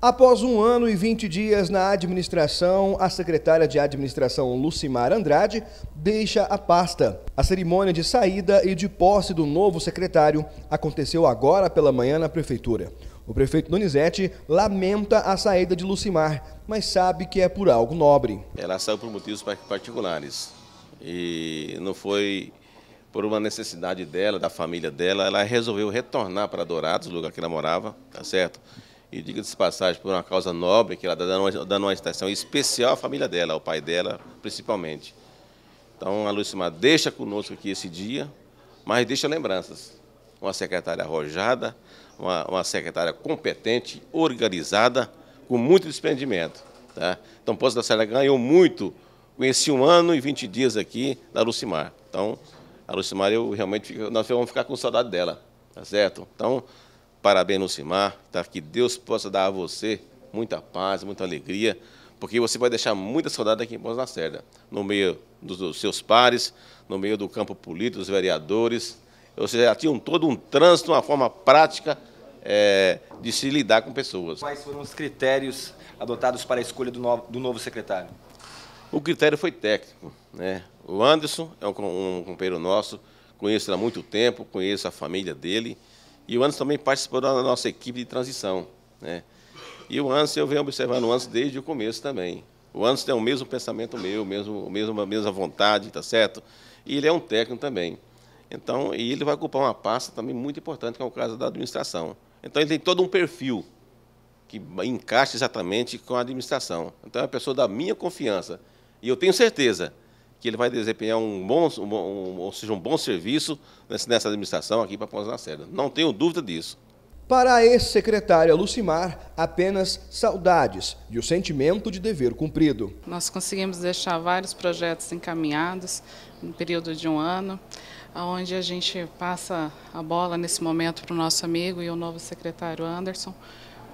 Após um ano e 20 dias na administração, a secretária de administração Lucimar Andrade deixa a pasta. A cerimônia de saída e de posse do novo secretário aconteceu agora pela manhã na prefeitura. O prefeito Donizete lamenta a saída de Lucimar, mas sabe que é por algo nobre. Ela saiu por motivos particulares e não foi por uma necessidade dela, da família dela. Ela resolveu retornar para Dourados, o lugar que ela morava, tá certo? E diga-se passagem, por uma causa nobre, que ela está dando uma, dando uma estação especial à família dela, ao pai dela, principalmente. Então, a Lucimar deixa conosco aqui esse dia, mas deixa lembranças. Uma secretária arrojada, uma, uma secretária competente, organizada, com muito desprendimento. Tá? Então, Poço da Serra ganhou muito. Conheci um ano e 20 dias aqui da Lucimar. Então, a Lucimar, eu realmente, nós vamos ficar com saudade dela, tá certo? Então, Parabéns, Lucimar. Tá? Que Deus possa dar a você muita paz, muita alegria, porque você vai deixar muita saudade aqui em Boas Lacerda, no meio dos, dos, seus pares, no meio do campo político, dos vereadores. Você já tinha todo um trânsito, uma forma prática é, de se lidar com pessoas. Quais foram os critérios adotados para a escolha do novo, do novo secretário? O critério foi técnico. Né? O Anderson é um, um companheiro nosso, conheço ele há muito tempo, conheço a família dele. E o Anderson também participou da nossa equipe de transição. Né? E o Anderson, eu venho observando o Anderson desde o começo também. O Anderson tem o mesmo pensamento meu, mesmo, mesma a mesma vontade, tá certo? E ele é um técnico também. Então, e ele vai ocupar uma pasta também muito importante, que é o caso da administração. Então, ele tem todo um perfil que encaixa exatamente com a administração. Então, é uma pessoa da minha confiança. E eu tenho certeza que ele vai desempenhar um bom, um, um, ou seja, um bom serviço nessa administração aqui para da Lacerda. Não tenho dúvida disso. Para a ex-secretária Lucimar, apenas saudades e o sentimento de dever cumprido. Nós conseguimos deixar vários projetos encaminhados no período de um ano, onde a gente passa a bola nesse momento para o nosso amigo e o novo secretário Anderson,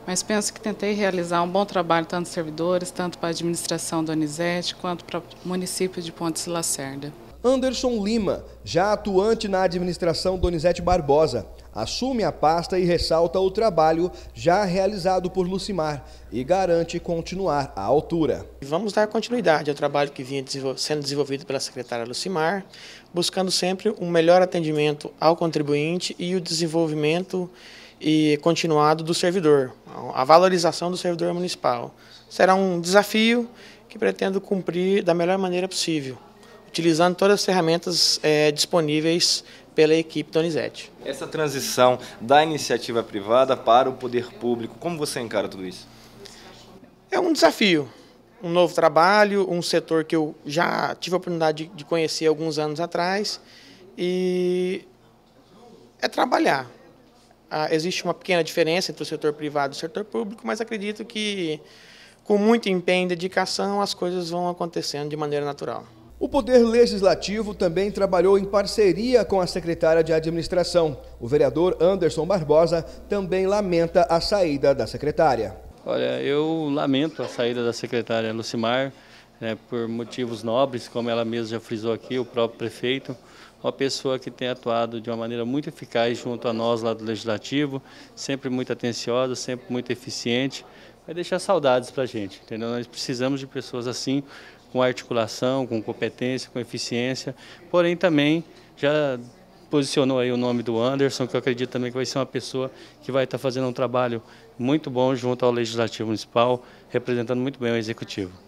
mas penso que tentei realizar um bom trabalho tanto servidores, tanto para a administração do Anizete, quanto para o município de Pontes Lacerda. Anderson Lima, já atuante na administração Donizete Barbosa, assume a pasta e ressalta o trabalho já realizado por Lucimar e garante continuar à altura. Vamos dar continuidade ao trabalho que vinha sendo desenvolvido pela secretária Lucimar, buscando sempre um melhor atendimento ao contribuinte e o desenvolvimento e continuado do servidor, a valorização do servidor municipal. Será um desafio que pretendo cumprir da melhor maneira possível, utilizando todas as ferramentas é, disponíveis pela equipe Donizete. Essa transição da iniciativa privada para o poder público, como você encara tudo isso? É um desafio, um novo trabalho, um setor que eu já tive a oportunidade de conhecer alguns anos atrás e é trabalhar, ah, existe uma pequena diferença entre o setor privado e o setor público, mas acredito que com muito empenho e dedicação as coisas vão acontecendo de maneira natural. O Poder Legislativo também trabalhou em parceria com a secretária de Administração. O vereador Anderson Barbosa também lamenta a saída da secretária. Olha, eu lamento a saída da secretária Lucimar né, por motivos nobres, como ela mesma já frisou aqui, o próprio prefeito, uma pessoa que tem atuado de uma maneira muito eficaz junto a nós lá do Legislativo, sempre muito atenciosa, sempre muito eficiente, vai deixar saudades para a gente, entendeu? Nós precisamos de pessoas assim, com articulação, com competência, com eficiência, porém também já posicionou aí o nome do Anderson, que eu acredito também que vai ser uma pessoa que vai estar tá fazendo um trabalho muito bom junto ao Legislativo Municipal, representando muito bem o Executivo.